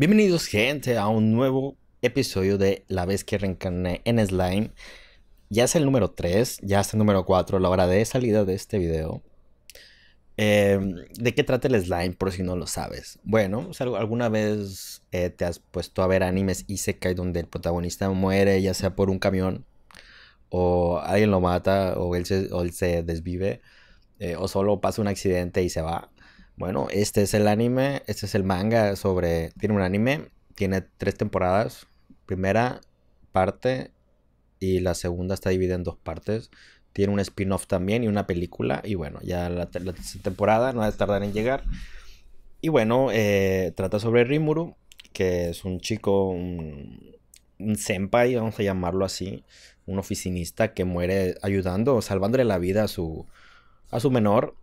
Bienvenidos gente a un nuevo episodio de La vez que reencarné en Slime. Ya es el número 3, ya es el número 4, la hora de salida de este video. Eh, ¿De qué trata el slime por si no lo sabes? Bueno, alguna vez eh, te has puesto a ver animes y se cae donde el protagonista muere ya sea por un camión o alguien lo mata o él se, desvive eh, o solo pasa un accidente y se va. Bueno, este es el anime, este es el manga sobre... Tiene un anime, tiene tres temporadas. Primera parte y la segunda está dividida en dos partes. Tiene un spin-off también y una película. Y bueno, ya la, la temporada no va a tardar en llegar. Y bueno, eh, trata sobre Rimuru, que es un chico, un, un senpai, vamos a llamarlo así, un oficinista que muere ayudando, salvándole la vida a su, a su menor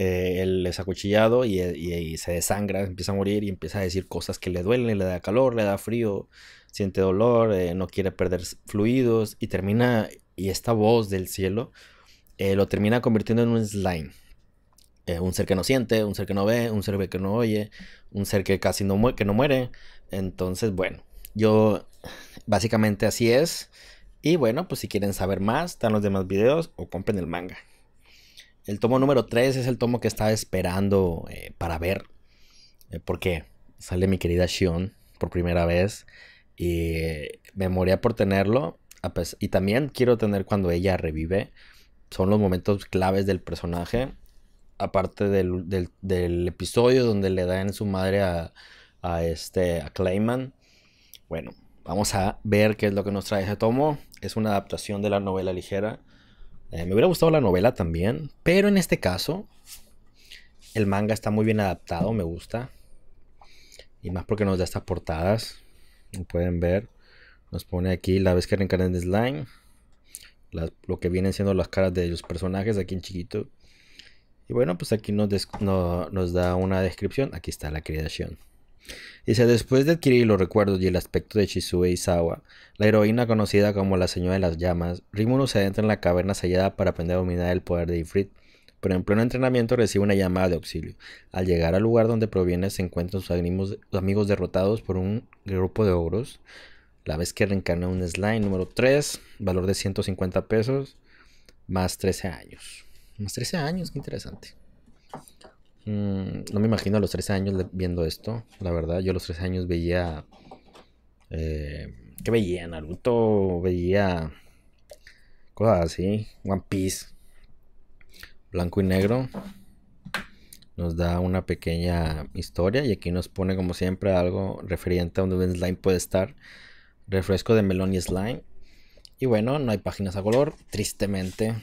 eh, él es acuchillado eh, y, se desangra, empieza a morir y empieza a decir cosas que le duelen, le da calor, le da frío, siente dolor, eh, no quiere perder fluidos y termina, y esta voz del cielo lo termina convirtiendo en un slime. un ser que no siente, un ser que no ve, un ser que no oye, un ser que casi no, que no muere. Entonces, bueno, yo básicamente así es. Y bueno, pues si quieren saber más, están los demás videos o compren el manga. El tomo número 3 es el tomo que estaba esperando eh, para ver. Eh, porque sale mi querida Shion por primera vez. Y me moría por tenerlo. y también quiero tener cuando ella revive. Son los momentos claves del personaje. Aparte del, episodio donde le dan su madre a, este, a Clayman. Bueno, vamos a ver qué es lo que nos trae ese tomo. Es una adaptación de la novela ligera eh, me hubiera gustado la novela también, pero en este caso el manga está muy bien adaptado, me gusta. Y más porque nos da estas portadas. Como pueden ver, nos pone aquí la vez que reencarnan en Slime. lo que vienen siendo las caras de los personajes aquí en chiquito. Y bueno, pues aquí nos da una descripción. Aquí está la creación. Dice, después de adquirir los recuerdos y el aspecto de Shizue Isawa, la heroína conocida como la Señora de las Llamas, Rimuru se adentra en la caverna sellada para aprender a dominar el poder de Ifrit. Pero en pleno entrenamiento recibe una llamada de auxilio. Al llegar al lugar donde proviene se encuentran sus amigos derrotados por un grupo de ogros. La vez que reencarna un slime número 3, valor de 150 pesos, más 13 años. Más 13 años, qué interesante. Mm, no me imagino a los 13 años viendo esto, la verdad. Yo a los 13 años veía... Eh, ¿Qué veía? Naruto, veía cosas así, One Piece, blanco y negro. Nos da una pequeña historia y aquí nos pone como siempre algo referente a donde un slime puede estar. Refresco de melón y slime. Y bueno, no hay páginas a color, tristemente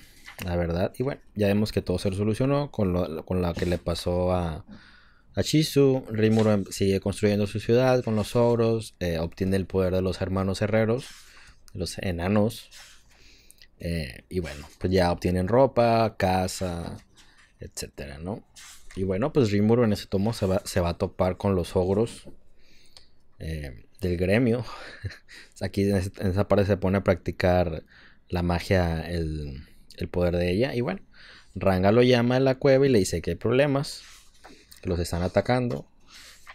la verdad. Y bueno, ya vemos que todo se resolucionó con, lo, que le pasó a, a Shizu. Rimuro em, sigue construyendo su ciudad con los ogros, eh, obtiene el poder de los hermanos herreros, los enanos. Eh, y bueno, pues ya obtienen ropa, casa, etcétera, ¿no? Y bueno, pues Rimuro en ese tomo se va, se va a topar con los ogros eh, del gremio. Aquí en esa parte se pone a practicar la magia, el el poder de ella. Y bueno, Ranga lo llama a la cueva y le dice que hay problemas, que los están atacando.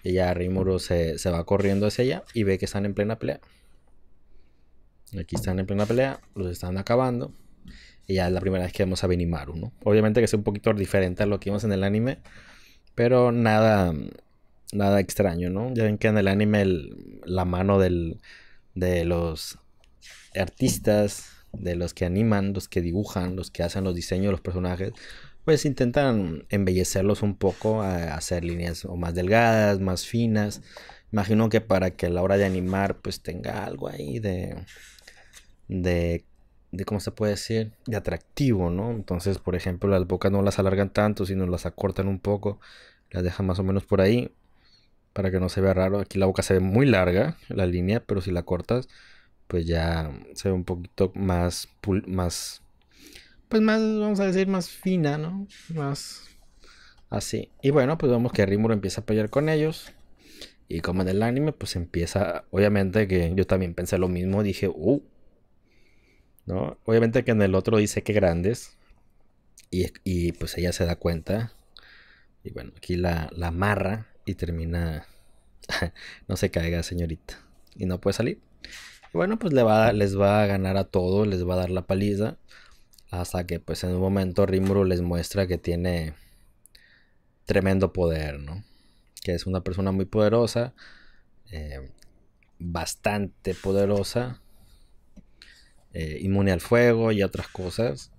Y ya Rimuru se, se va corriendo hacia ella y ve que están en plena pelea. Aquí están en plena pelea, los están acabando. Y ya es la primera vez que vemos a Benimaru, ¿no? Obviamente que es un poquito diferente a lo que vimos en el anime, pero nada, nada extraño, ¿no? Ya ven que en el anime la mano de los artistas de los que animan, los que dibujan, los que hacen los diseños de los personajes, pues intentan embellecerlos un poco, hacer líneas o más delgadas, más finas. Imagino que para que a la hora de animar pues tenga algo ahí de, de, de ¿cómo se puede decir? De atractivo, ¿no? Entonces, por ejemplo, las bocas no las alargan tanto, sino las acortan un poco, las dejan más o menos por ahí, para que no se vea raro. Aquí la boca se ve muy larga, la línea, pero si la cortas, pues ya se ve un poquito más, más, pues más, vamos a decir, más fina, ¿no? Más así. Y bueno, pues vemos que Rimuru empieza a pelear con ellos. Y como en el anime, pues empieza, obviamente que yo también pensé lo mismo, dije, uh, ¿no? Obviamente que en el otro dice que grandes. Y, pues ella se da cuenta. Y bueno, aquí la, la amarra y termina, no se caiga señorita. Y no puede salir. Bueno, pues le va, les va a ganar a todo, les va a dar la paliza. Hasta que pues en un momento Rimuru les muestra que tiene tremendo poder, ¿no? Que es una persona muy poderosa, eh, bastante poderosa, eh, inmune al fuego y otras cosas.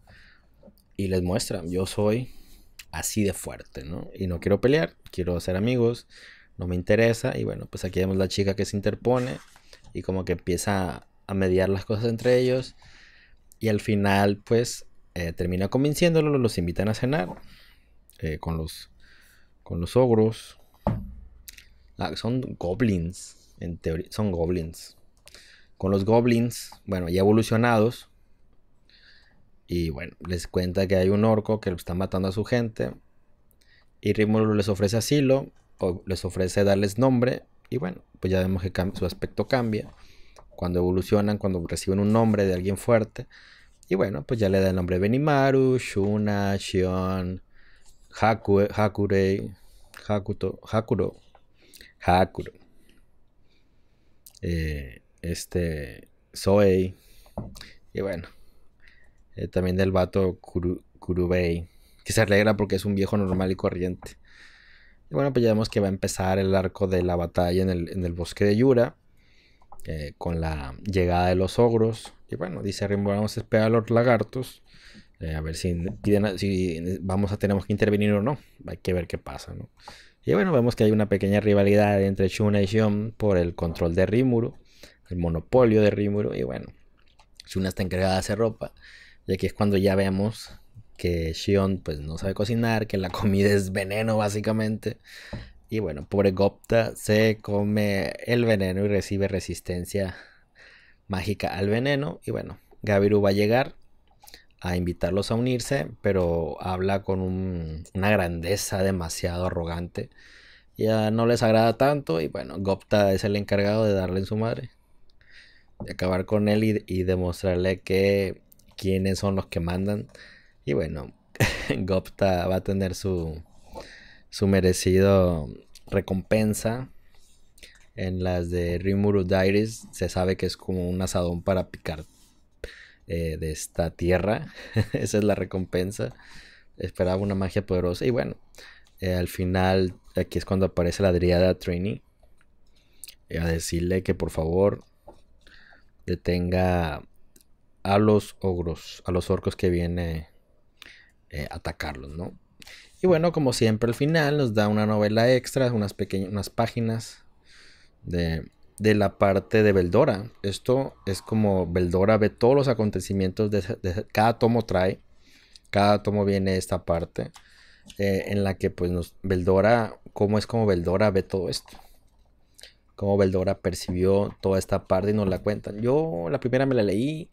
Y les muestra, yo soy así de fuerte, ¿no? Y no quiero pelear, quiero hacer amigos, no me interesa. Y bueno, pues aquí vemos la chica que se interpone y como que empieza a mediar las cosas entre ellos y al final pues eh, termina convenciéndolo, los invitan a cenar eh, con, los, con los ogros. Ah, son goblins, en teoría, son goblins. Con los goblins, bueno, ya evolucionados. Y bueno, les cuenta que hay un orco que está matando a su gente. Y Rímulo les ofrece asilo, o les ofrece darles nombre y bueno, pues ya vemos que su aspecto cambia cuando evolucionan, cuando reciben un nombre de alguien fuerte. Y bueno, pues ya le da el nombre Benimaru, Shuna, Shion, Hakurei, Hakuto, Hakuro, Hakuro. Eh, este, Soei. Y bueno, eh, también del vato Kurubei, que se alegra porque es un viejo normal y corriente. Y bueno, pues ya vemos que va a empezar el arco de la batalla en el, bosque de Yura. Eh, con la llegada de los ogros. Y bueno, dice Rimuru, vamos a esperar a los lagartos. Eh, a ver si, si vamos a tenemos que intervenir o no. Hay que ver qué pasa, ¿no? Y bueno, vemos que hay una pequeña rivalidad entre Shuna y Shion por el control de Rimuru, el monopolio de Rimuru. Y bueno, Shuna está encargada de hacer ropa. Y aquí es cuando ya vemos que Shion pues no sabe cocinar, que la comida es veneno básicamente. Y bueno, pobre Gopta se come el veneno y recibe resistencia mágica al veneno. Y bueno, Gaviru va a llegar a invitarlos a unirse, pero habla con una grandeza demasiado arrogante. Ya no les agrada tanto y bueno, Gopta es el encargado de darle en su madre. De acabar con él y, y demostrarle que quiénes son los que mandan. Y bueno, Gopta va a tener su, merecido recompensa. En las de Rimuru Dairis. se sabe que es como un asadón para picar eh, de esta tierra. Esa es la recompensa. Esperaba una magia poderosa. Y bueno, eh, al final, aquí es cuando aparece la driada Trini. Y a decirle que por favor detenga a los ogros, a los orcos que viene eh, atacarlos, ¿no? Y bueno, como siempre, al final nos da una novela extra, unas pequeñas páginas de, la parte de Beldora. Esto es como Beldora ve todos los acontecimientos de, cada tomo trae. Cada tomo viene esta parte eh, en la que pues nos Beldora, cómo es como Beldora ve todo esto. Cómo Beldora percibió toda esta parte y nos la cuentan. Yo la primera me la leí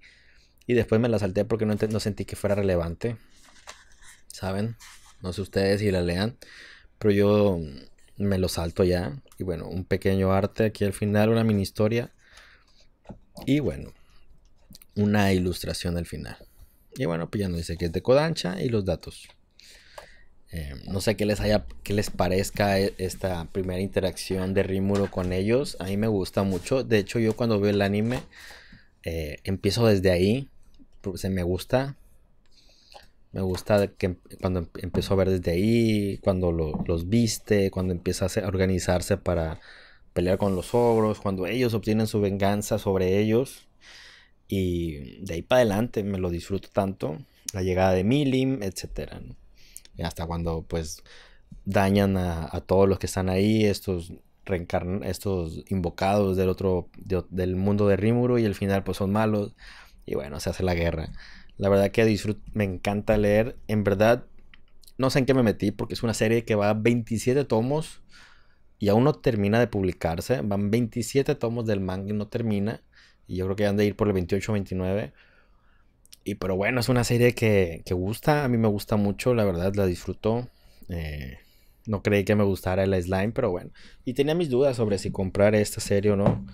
y después me la salté porque no, no sentí que fuera relevante. ¿saben? No sé ustedes si la lean, pero yo mm, me lo salto ya. Y bueno, un pequeño arte aquí al final, una mini historia. Y bueno, una ilustración al final. Y bueno, pues ya nos dice que es de Codancha y los datos. Eh, no sé qué les haya, qué les parezca eh, esta primera interacción de Rímulo con ellos. A mí me gusta mucho. De hecho, yo cuando veo el anime, eh, empiezo desde ahí. Pues, se me gusta. Me gusta que cuando em-, empezó a ver desde ahí, cuando los viste, cuando empieza a organizarse para pelear con los ogros, cuando ellos obtienen su venganza sobre ellos. Y de ahí para adelante me lo disfruto tanto. La llegada de Milim, etc. hasta cuando pues dañan a, todos los que están ahí, estos reencarn estos invocados del otro, del mundo de Rimuru y al final pues son malos. Y bueno, se hace la guerra. La verdad que disfruto, me encanta leer. En verdad, no sé en qué me metí porque es una serie que va a 27 tomos y aún no termina de publicarse. Van 27 tomos del manga y no termina. Y yo creo que han de ir por el 28 29. Y pero bueno, es una serie que, que gusta. A mí me gusta mucho, la verdad, la disfruto. Eh, no creí que me gustara el slime, pero bueno. Y tenía mis dudas sobre si comprar esta serie o no.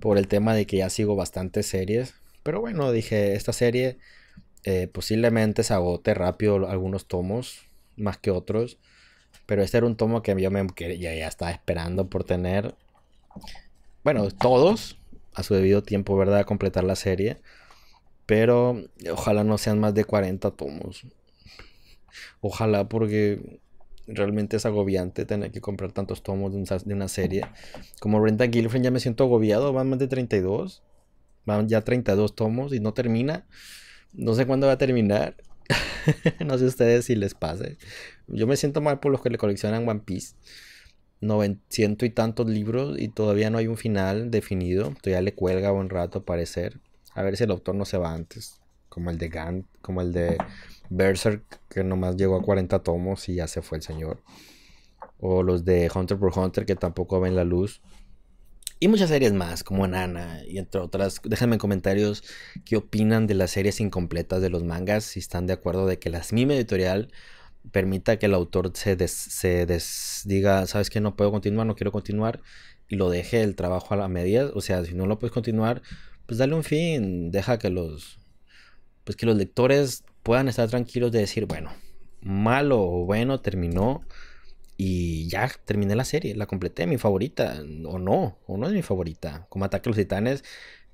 Por el tema de que ya sigo bastantes series. Pero bueno, dije, esta serie eh, posiblemente se agote rápido algunos tomos, más que otros. Pero este era un tomo que yo me, ya, estaba esperando por tener. Bueno, todos, a su debido tiempo, ¿verdad? A completar la serie. Pero ojalá no sean más de 40 tomos. Ojalá porque realmente es agobiante tener que comprar tantos tomos de, una serie. Como Brenda Gilfren, ya me siento agobiado, van más de 32. Van ya 32 tomos y no termina. No sé cuándo va a terminar. no sé ustedes si les pase. Yo me siento mal por los que le coleccionan One Piece. ciento y tantos libros y todavía no hay un final definido. Todavía le cuelga un rato parecer. A ver si el autor no se va antes. Como el de Gant, como el de Berserk, que nomás llegó a 40 tomos y ya se fue el señor. O los de Hunter por Hunter, que tampoco ven la luz. Y muchas series más, como Nana y entre otras. Déjenme en comentarios qué opinan de las series incompletas de los mangas, si están de acuerdo de que la misma editorial permita que el autor se, des, desdiga, sabes que no puedo continuar, no quiero continuar, y lo deje el trabajo a la medida. O sea, si no lo puedes continuar, pues dale un fin, deja que los, pues que los lectores puedan estar tranquilos de decir, bueno, malo o bueno, terminó y ya terminé la serie, la completé, mi favorita, o no, o no es mi favorita. Como Ataque a los Titanes,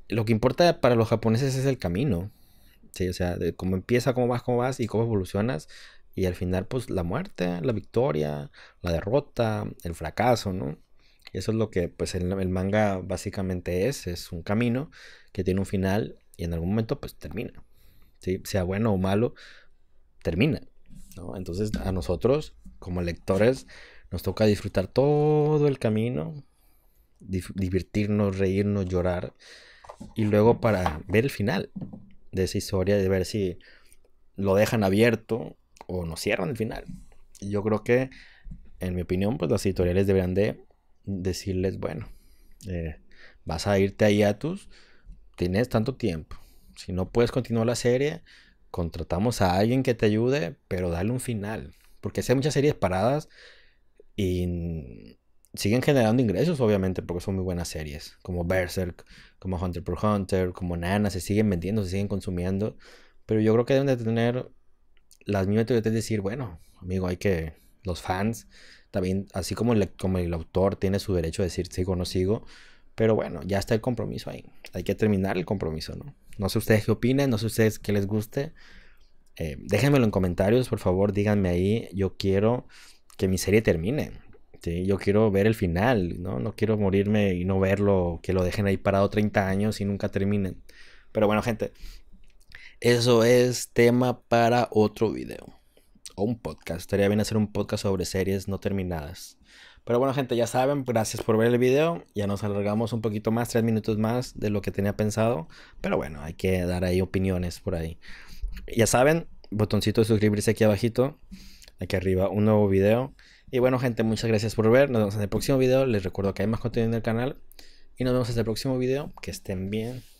lo que importa para los japoneses es el camino. Sí, o sea, cómo empieza, cómo vas, cómo vas y cómo evolucionas. Y al final, pues la muerte, la victoria, la derrota, el fracaso, ¿no? eso es lo que, pues, el, el manga básicamente es: es un camino que tiene un final y en algún momento, pues, termina. ¿Sí? Sea bueno o malo, termina. Entonces a nosotros, como lectores, nos toca disfrutar todo el camino, divertirnos, reírnos, llorar, y luego para ver el final de esa historia, de ver si lo dejan abierto o no cierran el final. Yo creo que, en mi opinión, pues las editoriales deberían de decirles, bueno, eh, vas a irte ahí a tus tienes tanto tiempo. Si no puedes continuar la serie, contratamos a alguien que te ayude, pero dale un final. Porque si hay muchas series paradas y siguen generando ingresos, obviamente, porque son muy buenas series. Como Berserk, como Hunter x Hunter, como Nana, se siguen vendiendo, se siguen consumiendo. Pero yo creo que deben de tener las mismas de decir, bueno, amigo, hay que. Los fans, también, así como el, como el autor tiene su derecho de decir sigo o no sigo, pero bueno, ya está el compromiso ahí. Hay que terminar el compromiso, ¿no? No sé ustedes qué opinan, no sé ustedes qué les guste. Eh, déjenmelo en comentarios, por favor, díganme ahí. Yo quiero que mi serie termine. Yo quiero ver el final, ¿no? No quiero morirme y no verlo, que lo dejen ahí parado 30 años y nunca terminen. Pero bueno, gente, eso es tema para otro video o un podcast. Estaría bien hacer un podcast sobre series no terminadas. Pero bueno, gente, ya saben, gracias por ver el video. Ya nos alargamos un poquito más, tres minutos más de lo que tenía pensado. Pero bueno, hay que dar ahí opiniones por ahí. Ya saben, botoncito de suscribirse aquí abajito. Aquí arriba, un nuevo video. Y bueno, gente, muchas gracias por ver. Nos vemos en el próximo video. Les recuerdo que hay más contenido en el canal. Y nos vemos en el próximo video. Que estén bien.